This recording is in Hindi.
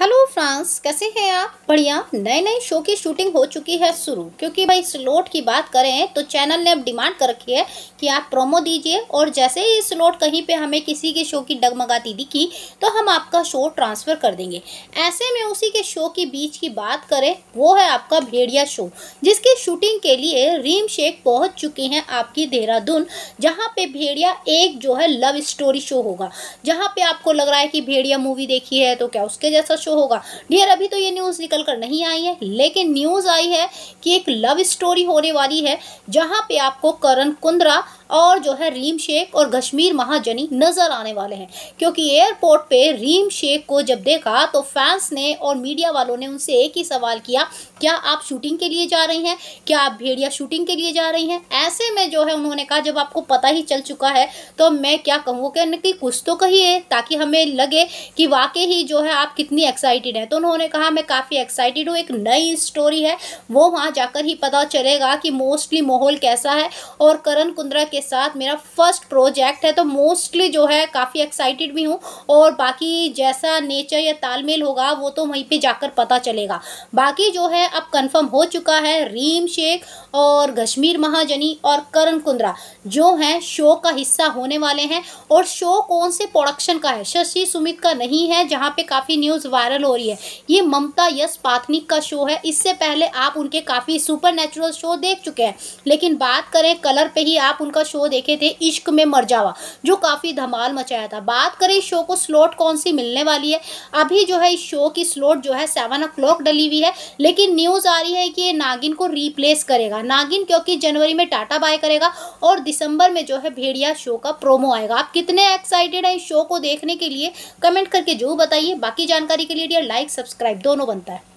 हेलो फ्रांस कैसे हैं आप बढ़िया नए नए शो की शूटिंग हो चुकी है शुरू क्योंकि भाई स्लोट की बात करें तो चैनल ने अब डिमांड कर रखी है कि आप प्रोमो दीजिए और जैसे ही स्लोट कहीं पे हमें किसी के शो की डगमगाती दिखी तो हम आपका शो ट्रांसफ़र कर देंगे ऐसे में उसी के शो के बीच की बात करें वो है आपका भेड़िया शो जिसकी शूटिंग के लिए रीम शेख पहुँच चुकी हैं आपकी देहरादून जहाँ पर भेड़िया एक जो है लव स्टोरी शो होगा जहाँ पर आपको लग रहा है कि भेड़िया मूवी देखी है तो क्या उसके जैसा शो होगा डियर अभी तो ये न्यूज़ निकल कर नहीं आई है लेकिन न्यूज़ आई है कि एक लव स्टोरी होने वाली है जहाँ पे आपको करण कुंद्रा और जो है रीम शेख और कश्मीर महाजनी नज़र आने वाले हैं क्योंकि एयरपोर्ट पे रीम शेख को जब देखा तो फैंस ने और मीडिया वालों ने उनसे एक ही सवाल किया क्या आप शूटिंग के लिए जा रही हैं क्या आप भेड़िया शूटिंग के लिए जा रही हैं ऐसे में जो है उन्होंने कहा जब आपको पता ही चल चुका है तो मैं क्या कहूँ कि कुछ तो कहिए ताकि हमें लगे कि वाकई ही जो है आप कितनी एक्साइटेड हैं तो उन्होंने कहा मैं काफ़ी एक्साइटेड हूँ एक नई स्टोरी है वो वहाँ जाकर ही पता चलेगा कि मोस्टली माहौल कैसा है और करण कुंद्रा के साथ मेरा फर्स्ट प्रोजेक्ट है तो मोस्टली जो है काफ़ी एक्साइटेड भी हूँ और बाकी जैसा नेचर या तालमेल होगा वो तो वहीं पे जाकर पता चलेगा बाकी जो है अब कंफर्म हो चुका है रीम शेख और कश्मीर महाजनी और करण कुंद्रा जो हैं शो का हिस्सा होने वाले हैं और शो कौन से प्रोडक्शन का है शशि सुमित का नहीं है जहाँ पर काफ़ी न्यूज़ वायरल हो रही है ये ममता यश पाथनिक का शो है इससे पहले आप उनके काफ़ी सुपर शो देख चुके हैं लेकिन बात करें कलर पे ही आप उनका का शो देखे थे इश्क में मर जावा जो काफ़ी धमाल मचाया था बात करें इस शो को स्लॉट कौन सी मिलने वाली है अभी जो है इस शो की स्लॉट जो है सेवन ओ डली हुई है लेकिन न्यूज़ आ रही है कि ये नागिन को रिप्लेस करेगा नागिन क्योंकि जनवरी में टाटा बाय करेगा और दिसंबर में जो है भेड़िया शो का प्रोमो आएगा आप कितने एक्साइटेड हैं इस शो को देखने के लिए कमेंट करके जो बताइए बाकी जानकारी के लिए डियर लाइक सब्सक्राइब दोनों बनता है